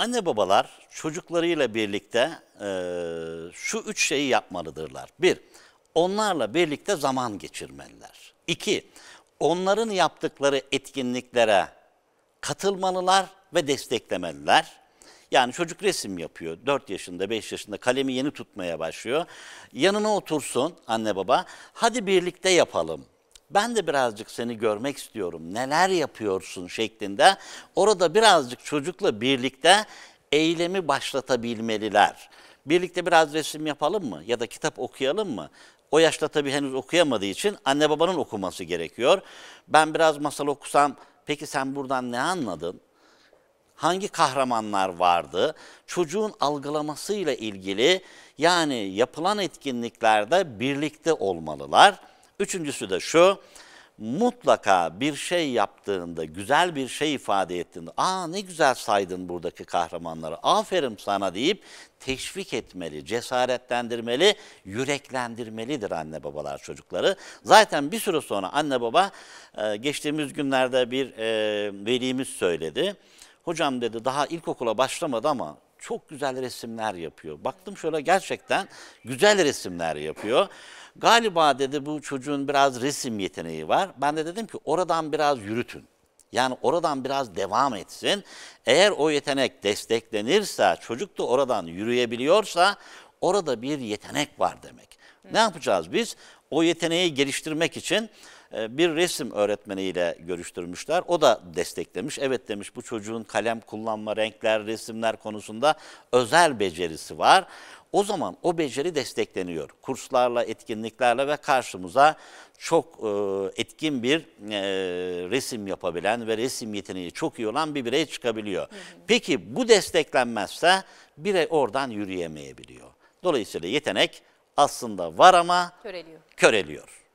Anne babalar çocuklarıyla birlikte e, şu üç şeyi yapmalıdırlar. Bir, onlarla birlikte zaman geçirmeliler. İki, onların yaptıkları etkinliklere katılmalılar ve desteklemeliler. Yani çocuk resim yapıyor. 4 yaşında, 5 yaşında kalemi yeni tutmaya başlıyor. Yanına otursun anne baba. Hadi birlikte yapalım ben de birazcık seni görmek istiyorum, neler yapıyorsun şeklinde orada birazcık çocukla birlikte eylemi başlatabilmeliler. Birlikte biraz resim yapalım mı ya da kitap okuyalım mı? O yaşta tabii henüz okuyamadığı için anne babanın okuması gerekiyor. Ben biraz masal okusam peki sen buradan ne anladın? hangi kahramanlar vardı, çocuğun algılamasıyla ilgili yani yapılan etkinliklerde birlikte olmalılar. Üçüncüsü de şu, mutlaka bir şey yaptığında, güzel bir şey ifade ettiğinde, aa ne güzel saydın buradaki kahramanları, aferin sana deyip teşvik etmeli, cesaretlendirmeli, yüreklendirmelidir anne babalar çocukları. Zaten bir süre sonra anne baba, e, geçtiğimiz günlerde bir e, velimiz söyledi. Hocam dedi daha ilkokula başlamadı ama çok güzel resimler yapıyor. Baktım şöyle gerçekten güzel resimler yapıyor. Galiba dedi bu çocuğun biraz resim yeteneği var. Ben de dedim ki oradan biraz yürütün. Yani oradan biraz devam etsin. Eğer o yetenek desteklenirse, çocuk da oradan yürüyebiliyorsa orada bir yetenek var demek. Hı. Ne yapacağız biz? O yeteneği geliştirmek için ee, bir resim öğretmeniyle görüştürmüşler. O da desteklemiş. Evet demiş bu çocuğun kalem kullanma, renkler, resimler konusunda özel becerisi var. O zaman o beceri destekleniyor. Kurslarla, etkinliklerle ve karşımıza çok e, etkin bir e, resim yapabilen ve resim yeteneği çok iyi olan bir birey çıkabiliyor. Peki bu desteklenmezse birey oradan yürüyemeyebiliyor. Dolayısıyla yetenek aslında var ama köreliyor. köreliyor.